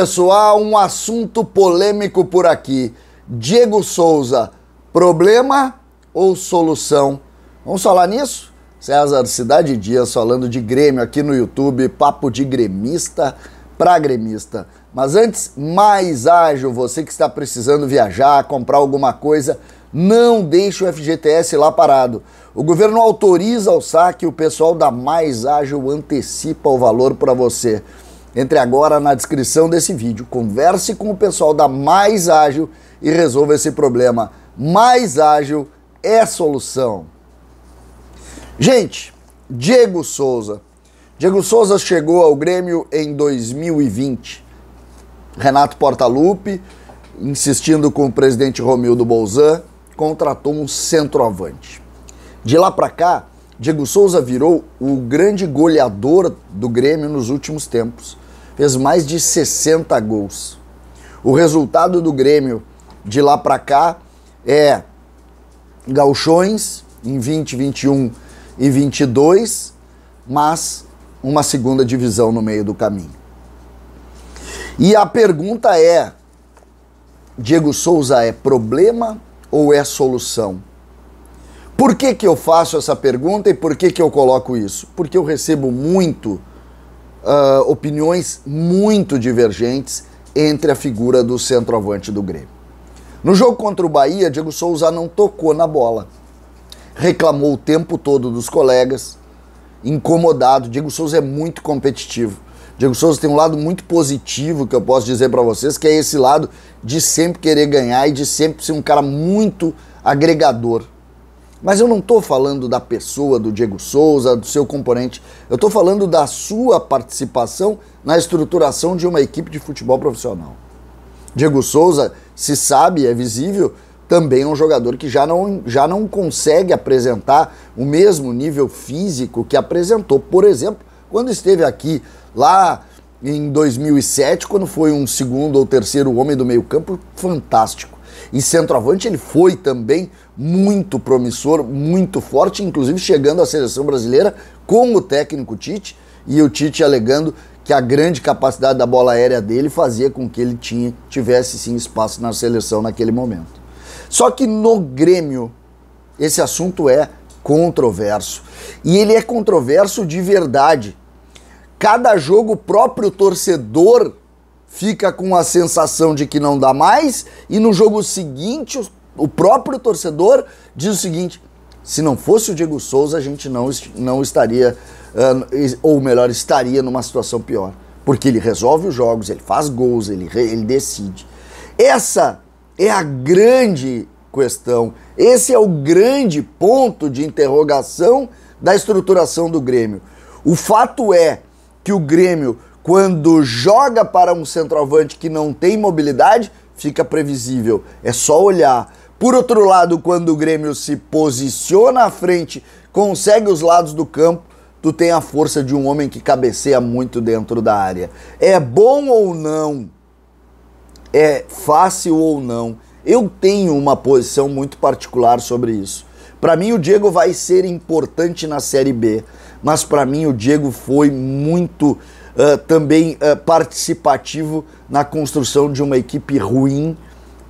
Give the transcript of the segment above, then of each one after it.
pessoal, um assunto polêmico por aqui. Diego Souza, problema ou solução? Vamos falar nisso? César Cidade Dias falando de Grêmio aqui no YouTube, papo de gremista para gremista. Mas antes, mais ágil, você que está precisando viajar, comprar alguma coisa, não deixe o FGTS lá parado. O governo autoriza o saque e o pessoal da Mais Ágil antecipa o valor para você. Entre agora na descrição desse vídeo, converse com o pessoal da Mais Ágil e resolva esse problema. Mais Ágil é solução. Gente, Diego Souza. Diego Souza chegou ao Grêmio em 2020. Renato Portaluppi, insistindo com o presidente Romildo Bolzan, contratou um centroavante. De lá para cá, Diego Souza virou o grande goleador do Grêmio nos últimos tempos fez mais de 60 gols. O resultado do Grêmio de lá para cá é galchões em 20, 21 e 22, mas uma segunda divisão no meio do caminho. E a pergunta é: Diego Souza é problema ou é solução? Por que, que eu faço essa pergunta e por que, que eu coloco isso? Porque eu recebo muito uh, opiniões muito divergentes entre a figura do centroavante do Grêmio. No jogo contra o Bahia, Diego Souza não tocou na bola. Reclamou o tempo todo dos colegas, incomodado. Diego Souza é muito competitivo. Diego Souza tem um lado muito positivo que eu posso dizer para vocês, que é esse lado de sempre querer ganhar e de sempre ser um cara muito agregador. Mas eu não estou falando da pessoa do Diego Souza, do seu componente. Eu estou falando da sua participação na estruturação de uma equipe de futebol profissional. Diego Souza, se sabe, é visível, também é um jogador que já não, já não consegue apresentar o mesmo nível físico que apresentou, por exemplo, quando esteve aqui lá em 2007, quando foi um segundo ou terceiro homem do meio-campo fantástico. E centroavante ele foi também muito promissor, muito forte, inclusive chegando à seleção brasileira com o técnico Tite e o Tite alegando que a grande capacidade da bola aérea dele fazia com que ele tinha, tivesse sim espaço na seleção naquele momento. Só que no Grêmio esse assunto é controverso e ele é controverso de verdade. Cada jogo o próprio torcedor fica com a sensação de que não dá mais e no jogo seguinte o o próprio torcedor diz o seguinte: se não fosse o Diego Souza, a gente não, não estaria, ah, ou melhor, estaria numa situação pior. Porque ele resolve os jogos, ele faz gols, ele, ele decide. Essa é a grande questão, esse é o grande ponto de interrogação da estruturação do Grêmio. O fato é que o Grêmio, quando joga para um centroavante que não tem mobilidade, fica previsível. É só olhar. Por outro lado, quando o Grêmio se posiciona à frente, consegue os lados do campo, tu tem a força de um homem que cabeceia muito dentro da área. É bom ou não? É fácil ou não? Eu tenho uma posição muito particular sobre isso. Para mim, o Diego vai ser importante na Série B, mas para mim, o Diego foi muito uh, também uh, participativo na construção de uma equipe ruim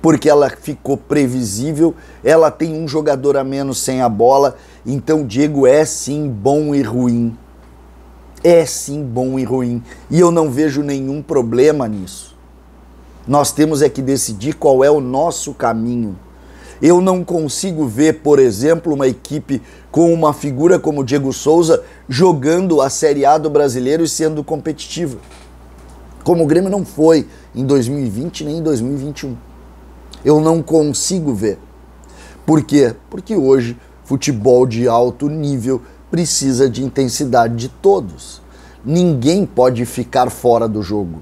porque ela ficou previsível, ela tem um jogador a menos sem a bola, então Diego é sim bom e ruim. É sim bom e ruim. E eu não vejo nenhum problema nisso. Nós temos é que decidir qual é o nosso caminho. Eu não consigo ver, por exemplo, uma equipe com uma figura como Diego Souza jogando a Série A do brasileiro e sendo competitiva. Como o Grêmio não foi em 2020 nem em 2021 eu não consigo ver. Por quê? Porque hoje futebol de alto nível precisa de intensidade de todos. Ninguém pode ficar fora do jogo.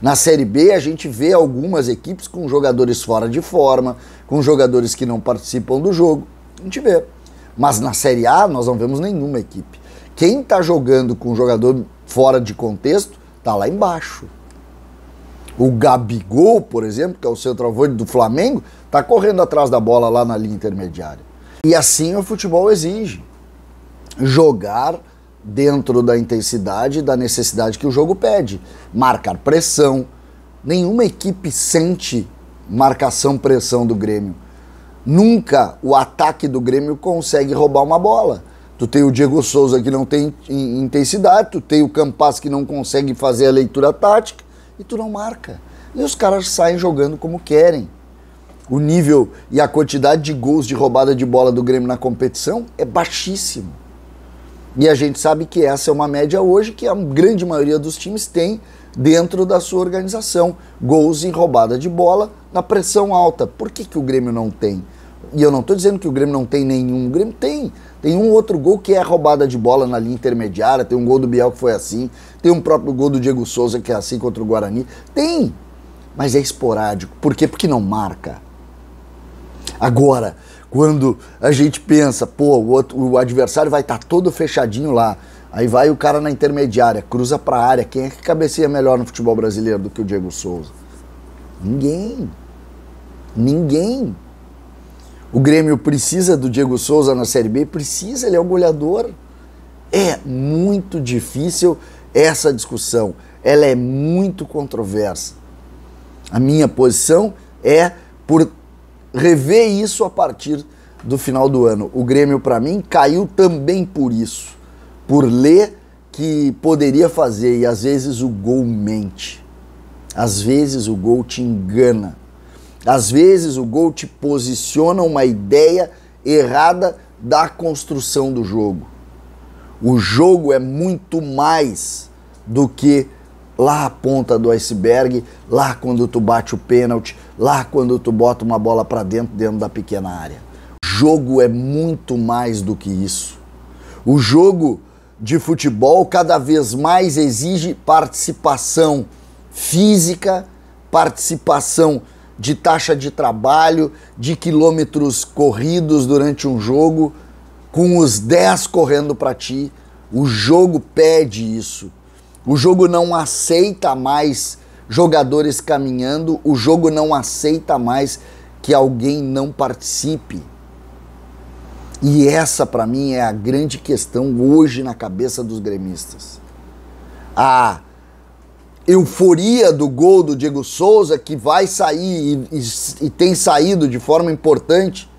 Na Série B, a gente vê algumas equipes com jogadores fora de forma, com jogadores que não participam do jogo. A gente vê. Mas na Série A, nós não vemos nenhuma equipe. Quem está jogando com um jogador fora de contexto, está lá embaixo. O Gabigol, por exemplo, que é o centroavante do Flamengo, está correndo atrás da bola lá na linha intermediária. E assim o futebol exige jogar dentro da intensidade da necessidade que o jogo pede, marcar pressão. Nenhuma equipe sente marcação pressão do Grêmio. Nunca o ataque do Grêmio consegue roubar uma bola. Tu tem o Diego Souza que não tem intensidade, tu tem o Campas que não consegue fazer a leitura tática, e tu não marca. E os caras saem jogando como querem. O nível e a quantidade de gols de roubada de bola do Grêmio na competição é baixíssimo. E a gente sabe que essa é uma média hoje que a grande maioria dos times tem dentro da sua organização. Gols em roubada de bola na pressão alta. Por que, que o Grêmio não tem? E eu não estou dizendo que o Grêmio não tem nenhum. O Grêmio tem. Tem um outro gol que é roubada de bola na linha intermediária. Tem um gol do Biel que foi assim. Tem um próprio gol do Diego Souza que é assim contra o Guarani. Tem. Mas é esporádico. Por quê? Porque não marca. Agora, quando a gente pensa, pô, o, outro, o adversário vai estar tá todo fechadinho lá. Aí vai o cara na intermediária, cruza pra área. Quem é que cabeceia melhor no futebol brasileiro do que o Diego Souza? Ninguém. Ninguém. O Grêmio precisa do Diego Souza na Série B? Precisa, ele é o goleador. É muito difícil essa discussão. Ela é muito controversa. A minha posição é por rever isso a partir do final do ano. O Grêmio, para mim, caiu também por isso. Por ler que poderia fazer e às vezes o gol mente. Às vezes o gol te engana. Às vezes o gol te posiciona uma ideia errada da construção do jogo. O jogo é muito mais do que lá a ponta do iceberg, lá quando tu bate o pênalti, lá quando tu bota uma bola para dentro dentro da pequena área. O jogo é muito mais do que isso. O jogo de futebol cada vez mais exige participação física, participação de taxa de trabalho, de quilômetros corridos durante um jogo, com os 10 correndo para ti. O jogo pede isso. O jogo não aceita mais jogadores caminhando, o jogo não aceita mais que alguém não participe. E essa para mim é a grande questão hoje na cabeça dos gremistas. A ah, euforia do gol do Diego Souza, que vai sair e, e, e tem saído de forma importante,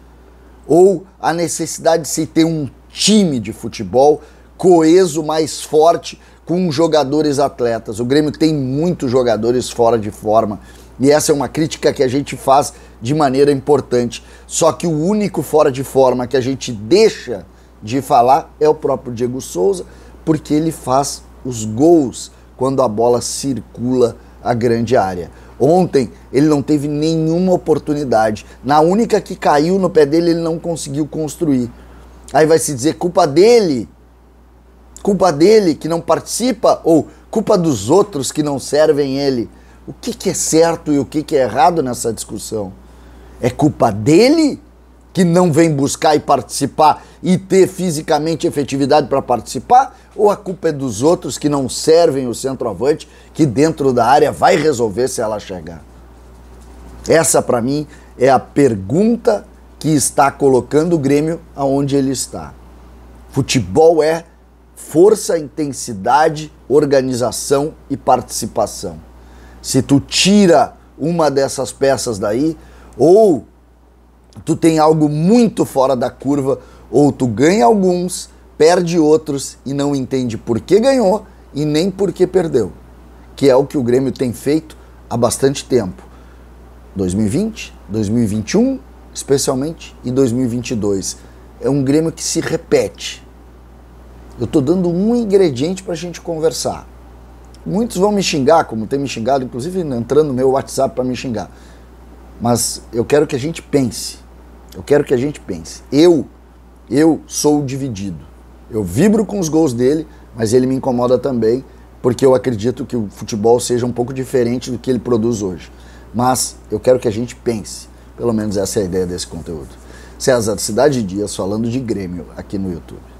ou a necessidade de se ter um time de futebol coeso, mais forte, com jogadores atletas. O Grêmio tem muitos jogadores fora de forma. E essa é uma crítica que a gente faz de maneira importante. Só que o único fora de forma que a gente deixa de falar é o próprio Diego Souza, porque ele faz os gols quando a bola circula a grande área. Ontem ele não teve nenhuma oportunidade. Na única que caiu no pé dele, ele não conseguiu construir. Aí vai se dizer culpa dele. Culpa dele que não participa ou culpa dos outros que não servem ele. O que, que é certo e o que, que é errado nessa discussão? É culpa dele que não vem buscar e participar e ter fisicamente efetividade para participar? Ou a culpa é dos outros que não servem o centroavante, que dentro da área vai resolver se ela chegar? Essa, para mim, é a pergunta que está colocando o Grêmio aonde ele está. Futebol é força, intensidade, organização e participação. Se tu tira uma dessas peças daí, ou tu tem algo muito fora da curva, ou tu ganha alguns, perde outros e não entende por que ganhou e nem por que perdeu, que é o que o Grêmio tem feito há bastante tempo. 2020, 2021, especialmente, e 2022. É um Grêmio que se repete. Eu estou dando um ingrediente para a gente conversar. Muitos vão me xingar, como tem me xingado, inclusive entrando no meu WhatsApp para me xingar. Mas eu quero que a gente pense. Eu quero que a gente pense. Eu, eu sou dividido. Eu vibro com os gols dele, mas ele me incomoda também, porque eu acredito que o futebol seja um pouco diferente do que ele produz hoje. Mas eu quero que a gente pense. Pelo menos essa é a ideia desse conteúdo. César Cidade Dias falando de Grêmio aqui no YouTube.